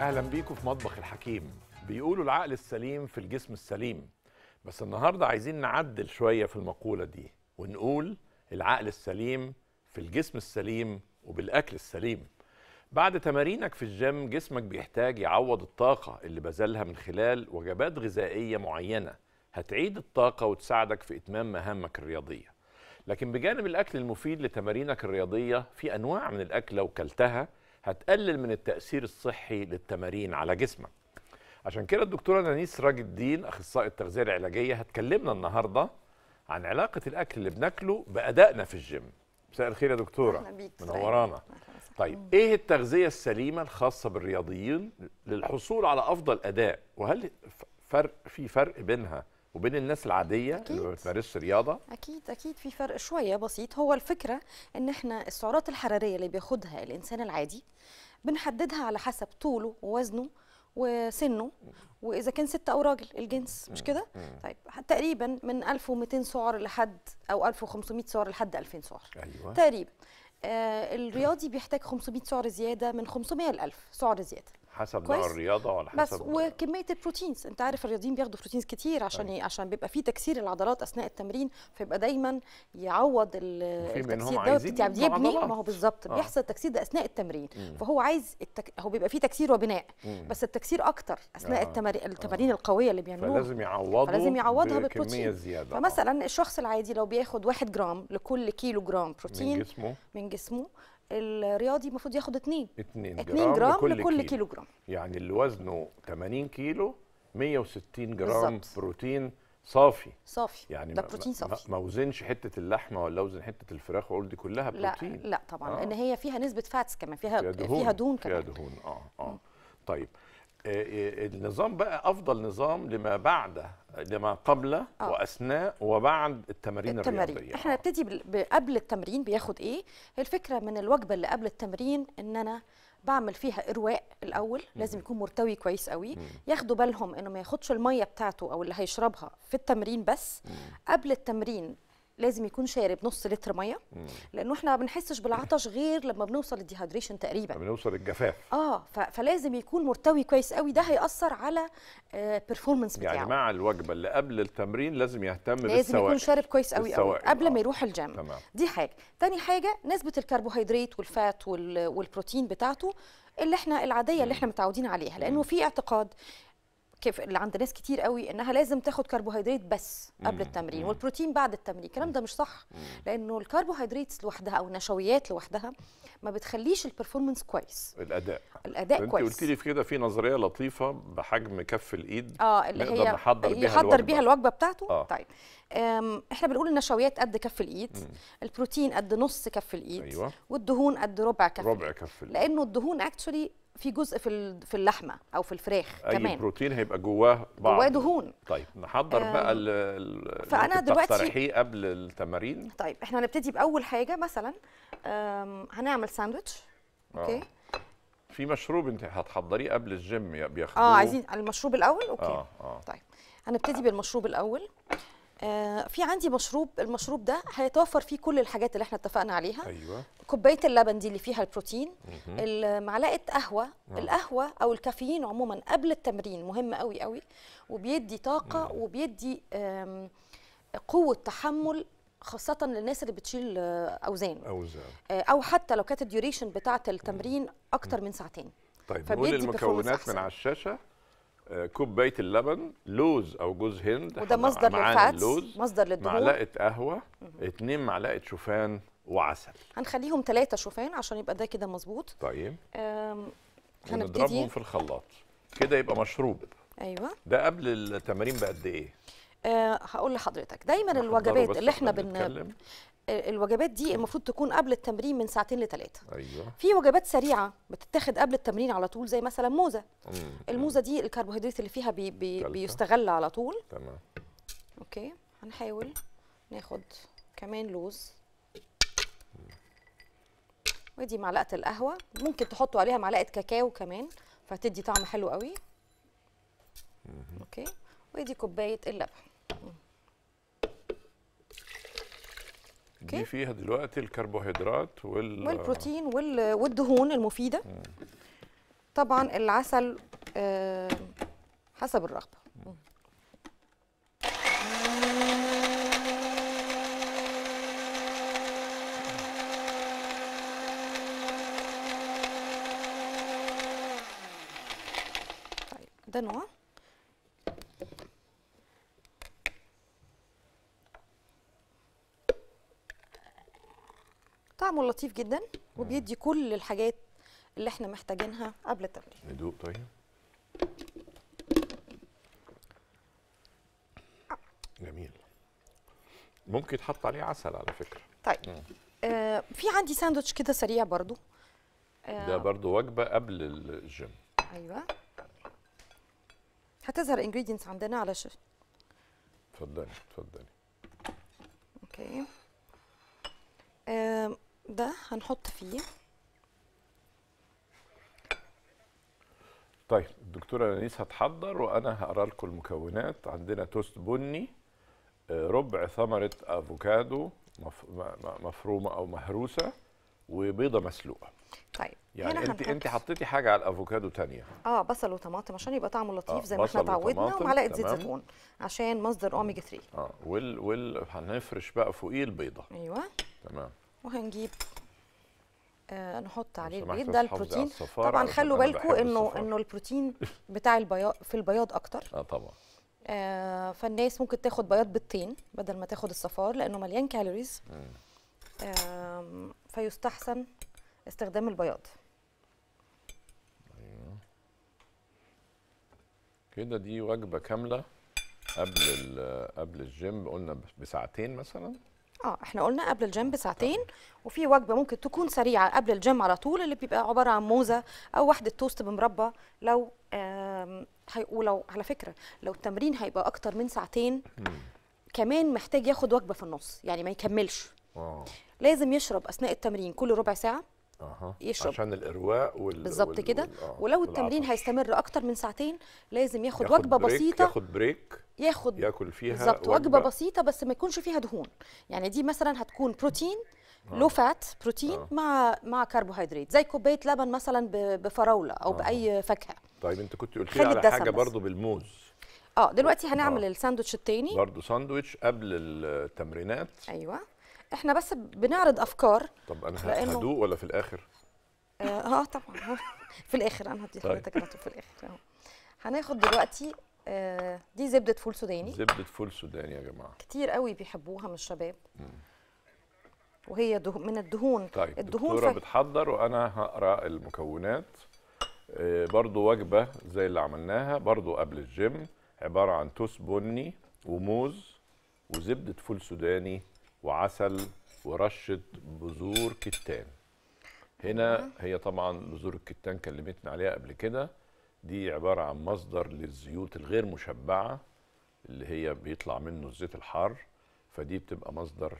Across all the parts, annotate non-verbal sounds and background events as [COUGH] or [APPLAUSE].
اهلا بيكم في مطبخ الحكيم بيقولوا العقل السليم في الجسم السليم بس النهارده عايزين نعدل شويه في المقوله دي ونقول العقل السليم في الجسم السليم وبالاكل السليم بعد تمارينك في الجيم جسمك بيحتاج يعوض الطاقه اللي بذلها من خلال وجبات غذائيه معينه هتعيد الطاقه وتساعدك في اتمام مهامك الرياضيه لكن بجانب الاكل المفيد لتمارينك الرياضيه في انواع من الاكل لو كلتها هتقلل من التأثير الصحي للتمارين على جسمك عشان كده الدكتورة نانيس راج الدين أخصائي التغذية العلاجية هتكلمنا النهاردة عن علاقة الأكل اللي بناكله بأدائنا في الجيم مساء الخير يا دكتورة منورانا طيب, طيب، ايه التغذية السليمة الخاصة بالرياضيين للحصول على أفضل أداء وهل فرق في فرق بينها وبين الناس العاديه أكيد. اللي ما بتمارسش رياضه اكيد اكيد في فرق شويه بسيط هو الفكره ان احنا السعرات الحراريه اللي بياخدها الانسان العادي بنحددها على حسب طوله ووزنه وسنه واذا كان ست او راجل الجنس مش كده طيب تقريبا من 1200 سعر لحد او 1500 سعر لحد 2000 سعر أيوة. تقريبا آه الرياضي بيحتاج 500 سعر زياده من 500 ل 1000 سعر زياده حسب كويس. نوع الرياضه ولا حسب بس وكميه البروتينز انت عارف الرياضيين بياخدوا بروتينز كتير عشان أي. أيوة. عشان بيبقى في تكسير العضلات اثناء التمرين فيبقى دايما يعوض التكسير دوت يعني بيبني ما هو بالظبط آه. بيحصل التكسير ده اثناء التمرين مم. فهو عايز التك... هو بيبقى في تكسير وبناء مم. بس التكسير اكتر اثناء آه. آه. التمارين التمارين آه. القويه اللي بيعملوها فلازم يعوضه فلازم يعوضها بالبروتين زيادة. فمثلا الشخص العادي لو بياخد 1 جرام لكل كيلو جرام بروتين من جسمه من جسمه الرياضي المفروض ياخد 2 2 جرام, جرام لكل, لكل كيلو. يعني كيلو جرام يعني اللي وزنه 80 كيلو 160 جرام بالزبط. بروتين صافي صافي يعني ده بروتين صافي ما وزنش حته اللحمه ولا وزن حته الفراخ واقول دي كلها بروتين لا لا طبعا آه. ان هي فيها نسبه فاتس كمان فيها فيها دهون, فيها دهون كمان فيها دهون اه اه طيب إيه، إيه، النظام بقى افضل نظام لما بعد لما قبل آه. واثناء وبعد التمارين التمارين الرياضيه احنا نبتدي قبل التمرين بياخد ايه الفكره من الوجبه اللي قبل التمرين ان انا بعمل فيها ارواق الاول مم. لازم يكون مرتوي كويس قوي مم. ياخدوا بالهم انه ما ياخدش الميه بتاعته او اللي هيشربها في التمرين بس مم. قبل التمرين لازم يكون شارب نص لتر ميه لانه احنا ما بنحسش بالعطش غير لما بنوصل للديهايدريشن تقريبا بنوصل الجفاف اه فلازم يكون مرتوي كويس قوي ده هياثر على البرفورمانس آه، يعني بتاعه يعني مع الوجبه اللي قبل التمرين لازم يهتم بالسوائل لازم يكون شارب كويس قوي قوي قبل آه. ما يروح الجيم تمام. دي حاجه تاني حاجه نسبه الكربوهيدرات والفات والبروتين بتاعته اللي احنا العاديه اللي احنا متعودين عليها لانه في اعتقاد كيف اللي عند ناس كتير قوي انها لازم تاخد كربوهيدرات بس قبل التمرين والبروتين بعد التمرين الكلام ده مش صح لانه الكربوهيدرات لوحدها او النشويات لوحدها ما بتخليش البرفورمانس كويس الاداء الاداء كويس انت قلت لي في كده في نظريه لطيفه بحجم كف الايد اه اللي هي نحضر بيها يحضر الوجبة. بيها الوجبه بتاعته آه. طيب احنا بنقول النشويات قد كف الايد مم. البروتين قد نص كف الايد أيوة. والدهون قد ربع كف ربع كف الايد لانه الدهون اكشولي في جزء في في اللحمه او في الفراخ أي كمان بروتين هيبقى جواه بعض جواه دهون طيب نحضر آه بقى فانا دلوقتي قبل التمارين طيب احنا هنبتدي باول حاجه مثلا هنعمل ساندوتش آه. اوكي في مشروب انت هتحضريه قبل الجيم آه، بياخدوه اه عايزين المشروب الاول اوكي آه آه. طيب هنبتدي بالمشروب الاول آه، في عندي مشروب المشروب ده هيتوفر فيه كل الحاجات اللي احنا اتفقنا عليها أيوة. كوبايه اللبن دي اللي فيها البروتين معلقه قهوه آه. القهوه او الكافيين عموما قبل التمرين مهم قوي قوي وبيدي طاقه مم. وبيدي قوه تحمل خاصة للناس اللي بتشيل آه، أوزان أوزان آه، أو حتى لو كانت الديوريشن بتاعة التمرين أكتر من ساعتين طيب نقول المكونات من على الشاشة آه، كوبايه اللبن لوز او جوز هند وده مصدر للفاتس مصدر للدهون معلقه قهوه اتنين معلقه شوفان وعسل هنخليهم ثلاثه شوفان عشان يبقى ده كده مظبوط طيب هنبتدي في الخلاط كده يبقى مشروب ايوه ده قبل التمارين بقد ايه؟ أه هقول لحضرتك دايما الوجبات اللي احنا بن الوجبات دي المفروض تكون قبل التمرين من ساعتين لثلاثه ايوه في وجبات سريعه بتتاخد قبل التمرين على طول زي مثلا موزه مم. الموزه دي الكربوهيدرات اللي فيها بي بي بيستغل على طول تمام اوكي هنحاول ناخد كمان لوز ودي معلقه القهوه ممكن تحطوا عليها معلقه كاكاو كمان فتدي طعم حلو قوي اوكي ودي كوبايه اللبن دي فيها دلوقتي الكربوهيدرات وال والبروتين وال... والدهون المفيده مم. طبعا العسل آه حسب الرغبه طيب ده نوع طعمه لطيف جدا وبيدي كل الحاجات اللي احنا محتاجينها قبل التمرين ندوق طيب جميل ممكن يتحط عليه عسل على فكره طيب آه في عندي ساندوتش كده سريع برضو آه ده برضو وجبه قبل الجيم ايوه هتظهر انجريدينتس عندنا على شاشه اتفضلي اتفضلي اوكي آه ده هنحط فيه طيب الدكتورة أنيس هتحضر وأنا هقرا لكم المكونات عندنا توست بني آه، ربع ثمرة أفوكادو مفرومة أو مهروسة وبيضة مسلوقة طيب يعني انت انت حطيتي حاجه على الافوكادو تانية اه بصل وطماطم عشان يبقى طعمه لطيف آه زي ما احنا اتعودنا ومعلقه زيت زيتون عشان مصدر اوميجا 3 اه وال وال هنفرش بقى فوقيه البيضه ايوه تمام وهنجيب آه نحط عليه البيض ده البروتين طبعا خلوا بالكم انه انه البروتين بتاع البياض في البياض اكتر اه طبعا آه فالناس ممكن تاخد بياض بيضتين بدل ما تاخد الصفار لانه مليان كالوريز آه فيستحسن استخدام البياض كده دي وجبه كامله قبل قبل الجيم قلنا بساعتين مثلا اه احنا قلنا قبل الجيم آه، بساعتين وفي وجبه ممكن تكون سريعه قبل الجيم على طول اللي بيبقى عباره عن موزه او واحده توست بمربى لو ولو على فكره لو التمرين هيبقى اكتر من ساعتين كمان محتاج ياخد وجبه في النص يعني ما يكملش لازم يشرب اثناء التمرين كل ربع ساعه أه. يشرب عشان الارواء وال بالظبط كده وال... آه. ولو التمرين هيستمر اكتر من ساعتين لازم ياخد, ياخد وجبه بريك بسيطه ياخد بريك ياخد ياكل فيها بالظبط وجبه بسيطه بس ما يكونش فيها دهون يعني دي مثلا هتكون بروتين آه. لو فات بروتين آه. مع مع كربوهيدرات زي كوبايه لبن مثلا بفراوله او آه. باي فاكهه طيب انت كنت قلت لي على حاجه برضو بالموز اه دلوقتي هنعمل آه. الساندوتش التاني برضو ساندوتش قبل التمرينات ايوه احنا بس بنعرض افكار طب انا هدوق ولا في الاخر؟ اه, آه، طبعا [LAUGHS] في الاخر انا هدي حضرتك طيب. هتدوق في الاخر اهو هناخد دلوقتي آه دي زبده فول سوداني زبده فول سوداني يا جماعه كتير قوي بيحبوها من الشباب وهي دهو من الدهون طيب الدهون الدكتوره ف... بتحضر وانا هقرا المكونات آه برضو وجبه زي اللي عملناها برضو قبل الجيم عباره عن توس بني وموز وزبده فول سوداني وعسل ورشه بذور كتان هنا هي طبعا بذور الكتان كلمتنا عليها قبل كده دي عباره عن مصدر للزيوت الغير مشبعه اللي هي بيطلع منه الزيت الحار فدي بتبقى مصدر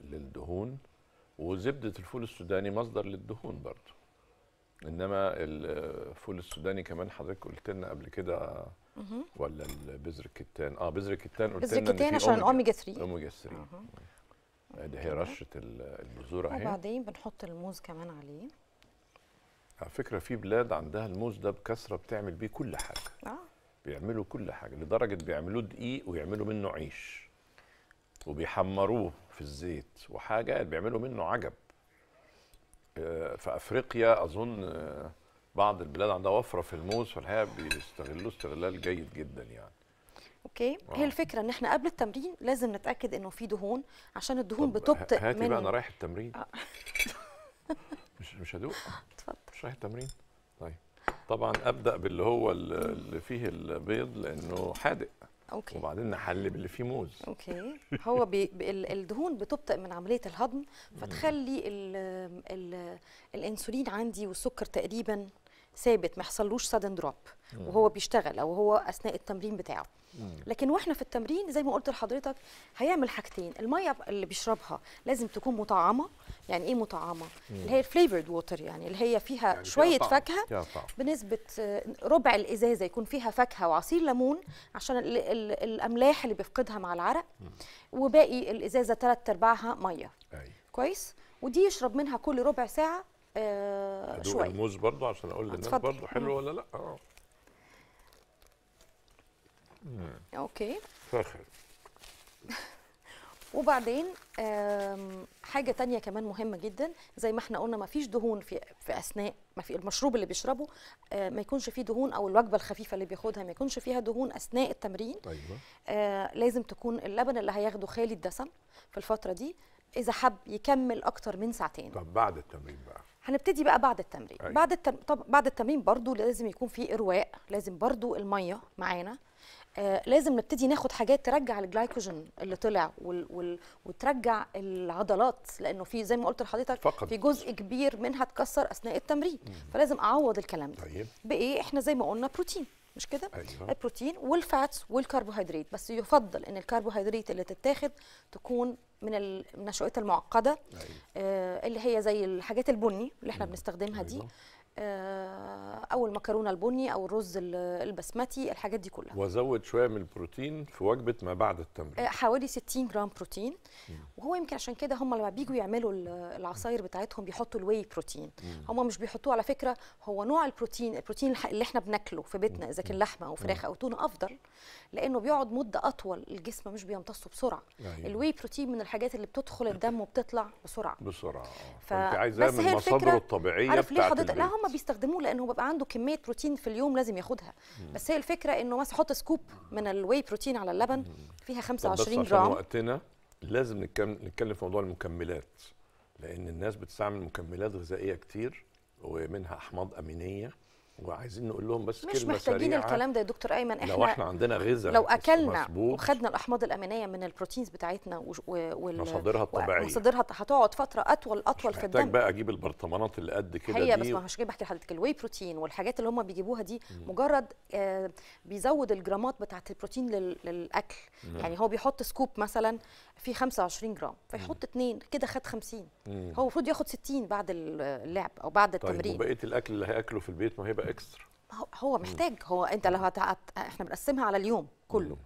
للدهون وزبده الفول السوداني مصدر للدهون برضو انما الفول السوداني كمان حضرتك قلت لنا قبل كده ولا بذر الكتان اه بذر الكتان قلت لنا بذر الكتان عشان الاوميجا 3 اوميجا 3 دي هي رشه البذور اهي وبعدين بنحط الموز كمان عليه على فكره في بلاد عندها الموز ده بكثره بتعمل بيه كل حاجه اه بيعملوا كل حاجه لدرجه بيعملوه دقيق ويعملوا منه عيش وبيحمروه في الزيت وحاجه بيعملوا منه عجب آه، في افريقيا اظن آه، بعض البلاد عندها وفره في الموز فالحقيقه بيستغلوه استغلال جيد جدا يعني اوكي واو. هي آه. الفكره ان احنا قبل التمرين لازم نتاكد انه في دهون عشان الدهون بتبطئ هاتي من... بقى انا رايح التمرين آه. [LAUGHS] مش مش هدوق [LAUGHS] اتفضل مش رايح التمرين طيب طبعا ابدا باللي هو اللي فيه البيض لانه حادق اوكي وبعدين نحلب باللي فيه موز اوكي هو بي الدهون بتبطئ من عمليه الهضم فتخلي ال ال الانسولين عندي والسكر تقريبا ثابت ما يحصلوش سادن دروب وهو بيشتغل او هو اثناء التمرين بتاعه لكن واحنا في التمرين زي ما قلت لحضرتك هيعمل حاجتين الميه اللي بيشربها لازم تكون مطعمه يعني ايه مطعمه اللي هي الفليفرد ووتر يعني اللي هي فيها يعني شويه فيها فاكهه بنسبه آه، ربع الازازه يكون فيها فاكهه وعصير ليمون عشان الـ الـ الاملاح اللي بيفقدها مع العرق وباقي الازازه ثلاث ارباعها ميه أي. أيوة. كويس ودي يشرب منها كل ربع ساعه آه شويه الموز برضو عشان اقول للناس برضو حلو ولا لا اه اوكي فاخر [LAUGHS] وبعدين حاجه تانية كمان مهمه جدا زي ما احنا قلنا ما فيش دهون في, في اثناء ما في المشروب اللي بيشربه آه، ما يكونش فيه دهون او الوجبه الخفيفه اللي بياخدها ما يكونش فيها دهون اثناء التمرين أيوة. آه، لازم تكون اللبن اللي هياخده خالي الدسم في الفتره دي اذا حب يكمل اكتر من ساعتين طب بعد التمرين بقى هنبتدي بقى بعد التمرين أيوة. بعد التم... طب بعد التمرين برضو لازم يكون في إرواء لازم برضو المية معانا آه لازم نبتدي ناخد حاجات ترجع الجلايكوجين اللي طلع وال... وال... وترجع العضلات لانه في زي ما قلت لحضرتك في جزء كبير منها اتكسر اثناء التمرين مم. فلازم اعوض الكلام ده طيب. بايه احنا زي ما قلنا بروتين مش كده أيوة. البروتين والفاتس والكربوهيدرات بس يفضل ان الكربوهيدرات اللي تتاخد تكون من النشويات المعقده أيوة. آه اللي هي زي الحاجات البني اللي احنا أيوة. بنستخدمها دي أيوة. آه، او المكرونه البني او الرز البسمتي الحاجات دي كلها وازود شويه من البروتين في وجبه ما بعد التمرين آه، حوالي 60 جرام بروتين وهو يمكن عشان كده هم لما بيجوا يعملوا العصاير بتاعتهم بيحطوا الواي بروتين هم مش بيحطوه على فكره هو نوع البروتين البروتين اللي احنا بناكله في بيتنا اذا كان لحمه او فراخ او تونه افضل لانه بيقعد مده اطول الجسم مش بيمتصه بسرعه أيوة. الواي بروتين من الحاجات اللي بتدخل الدم وبتطلع بسرعه بسرعه آه. ف... فانت عايزاه من مصادره الطبيعيه عارف ليه حضرتك لا هم هم بيستخدموه لانه بيبقى عنده كميه بروتين في اليوم لازم ياخدها بس هي الفكره انه مثلا حط سكوب من الواي بروتين على اللبن فيها 25 جرام بس جرام وقتنا لازم نتكلم في موضوع المكملات لان الناس بتستعمل مكملات غذائيه كتير ومنها احماض امينيه وعايزين نقول لهم بس مش كلمه محتاجين سريعة الكلام ده يا دكتور ايمن احنا لو احنا عندنا غذاء لو اكلنا وخدنا الاحماض الامينيه من البروتينز بتاعتنا ومصادرها الطبيعيه مصادرها هتقعد فتره اطول اطول في الدم محتاج بقى اجيب البرطمانات اللي قد كده هي بس ما مش بحكي لحضرتك الواي بروتين والحاجات اللي هم بيجيبوها دي م. مجرد آه، بيزود الجرامات بتاعه البروتين للاكل م. يعني هو بيحط سكوب مثلا فيه 25 جرام فيحط اثنين كده خد 50 هو المفروض ياخد 60 بعد اللعب او بعد طيب، التمرين طيب وبقيه الاكل اللي هياكله في البيت ما هيبقى اكسترا هو محتاج هو انت لو هتعت... احنا بنقسمها على اليوم كله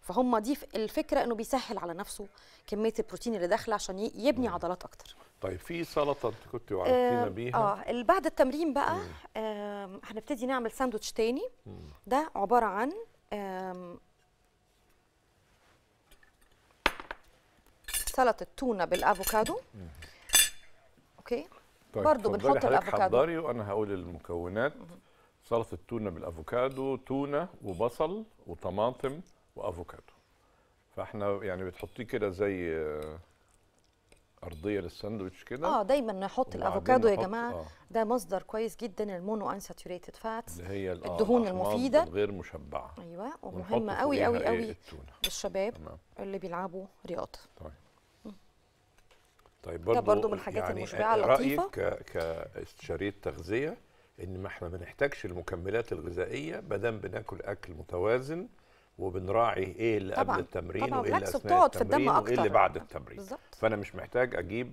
فهم دي الفكره انه بيسهل على نفسه كميه البروتين اللي داخله عشان يبني عضلات اكتر طيب في سلطه انت كنت آه، وعدتينا بيها اه اللي بعد التمرين بقى آه هنبتدي نعمل ساندوتش تاني ده عباره عن آه سلطه تونه بالافوكادو اوكي طيب برضو بنحط الافوكادو حضري وانا هقول المكونات سلطه تونه بالافوكادو تونه وبصل وطماطم وافوكادو فاحنا يعني بتحطيه كده زي آه، ارضيه للساندوتش كده اه دايما نحط الافوكادو يا جماعه آه. ده مصدر كويس جدا المونو انساتوريتد فاتس اللي هي آه، الدهون المفيده الغير مشبعه ايوه ومهمه قوي قوي إيه؟ قوي للشباب اللي بيلعبوا رياضه طيب طيب برضو, برضو من الحاجات يعني المشبعه آه، اللطيفه رايك كاستشاريه تغذيه ان ما احنا ما بنحتاجش المكملات الغذائيه ما دام بناكل اكل متوازن وبنراعي ايه اللي طبعًا. قبل التمرين طبعًا. وايه اللي اثناء التمرين وايه اللي بعد التمرين بالزبط. فانا مش محتاج اجيب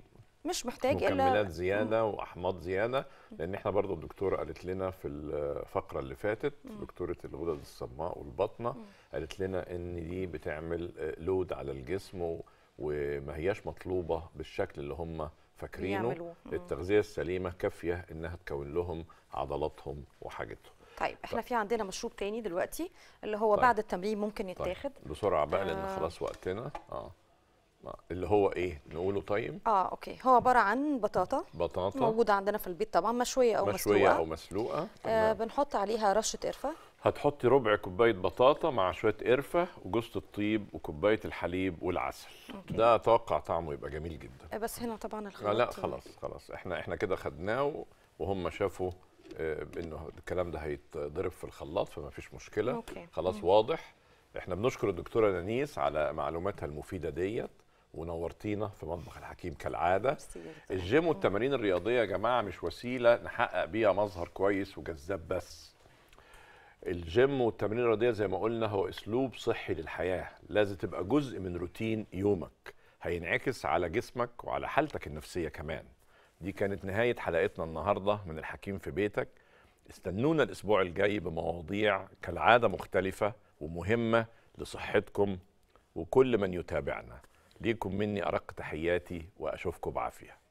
مش محتاج الا مكملات زياده واحماض زياده لان احنا برضو الدكتوره قالت لنا في الفقره اللي فاتت مم. دكتوره الغدد الصماء والبطنه مم. قالت لنا ان دي بتعمل آه، لود على الجسم و وما هياش مطلوبه بالشكل اللي هم فاكرينه التغذيه السليمه كافيه انها تكون لهم عضلاتهم وحاجتهم طيب احنا طيب. في عندنا مشروب تاني دلوقتي اللي هو طيب. بعد التمرين ممكن طيب، يتاخد طيب. بسرعه بقى لان آه. خلاص وقتنا اه اللي هو ايه نقوله طيب اه اوكي هو عباره عن بطاطا بطاطا موجوده عندنا في البيت طبعا مشويه او مشويه مسلوقه مشويه او مسلوقه آه بنحط عليها رشه قرفه هتحطي ربع كوبايه بطاطا مع شويه قرفه وجوز الطيب وكوبايه الحليب والعسل أوكي. ده اتوقع طعمه يبقى جميل جدا إيه، بس هنا طبعا الخلاط آه، لا خلاص خلاص احنا احنا كده خدناه وهم شافوا آه، انه الكلام ده هيتضرب في الخلاط فما فيش مشكله أوكي. خلاص أوكي. واضح احنا بنشكر الدكتوره نانيس على معلوماتها المفيده ديت ونورتينا في مطبخ الحكيم كالعاده الجيم والتمارين الرياضيه يا جماعه مش وسيله نحقق بيها مظهر كويس وجذاب بس الجيم والتمرين الرياضيه زي ما قلنا هو اسلوب صحي للحياه لازم تبقى جزء من روتين يومك هينعكس على جسمك وعلى حالتك النفسيه كمان دي كانت نهايه حلقتنا النهارده من الحكيم في بيتك استنونا الاسبوع الجاي بمواضيع كالعاده مختلفه ومهمه لصحتكم وكل من يتابعنا ليكم مني ارق تحياتي واشوفكم بعافيه